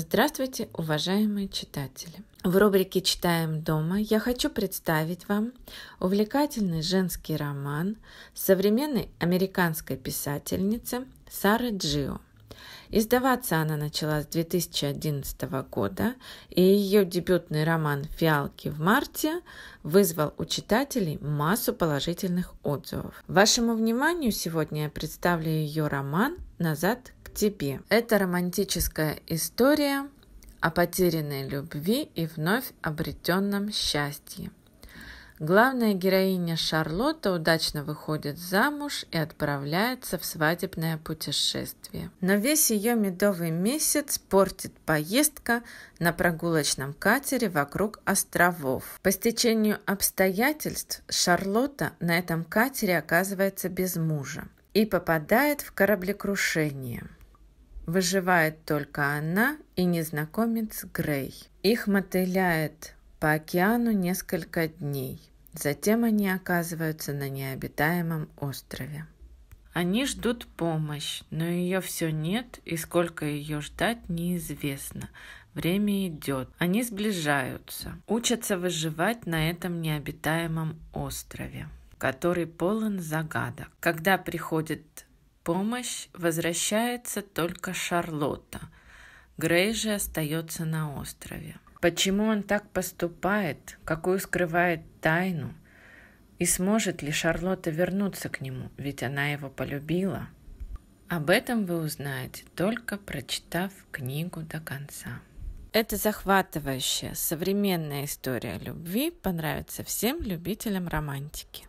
Здравствуйте, уважаемые читатели! В рубрике «Читаем дома» я хочу представить вам увлекательный женский роман современной американской писательницы Сары Джио – Издаваться она начала с 2011 года, и ее дебютный роман «Фиалки в марте» вызвал у читателей массу положительных отзывов. Вашему вниманию сегодня я представлю ее роман «Назад к тебе». Это романтическая история о потерянной любви и вновь обретенном счастье. Главная героиня Шарлотта удачно выходит замуж и отправляется в свадебное путешествие. Но весь ее медовый месяц портит поездка на прогулочном катере вокруг островов. По стечению обстоятельств Шарлотта на этом катере оказывается без мужа и попадает в кораблекрушение. Выживает только она и незнакомец Грей. Их мотыляет по океану несколько дней. Затем они оказываются на необитаемом острове. Они ждут помощь, но ее все нет, и сколько ее ждать неизвестно. Время идет, они сближаются, учатся выживать на этом необитаемом острове, который полон загадок. Когда приходит помощь, возвращается только Шарлотта. Грей же остается на острове. Почему он так поступает, какую скрывает тайну? И сможет ли Шарлотта вернуться к нему, ведь она его полюбила? Об этом вы узнаете, только прочитав книгу до конца. Это захватывающая, современная история любви понравится всем любителям романтики.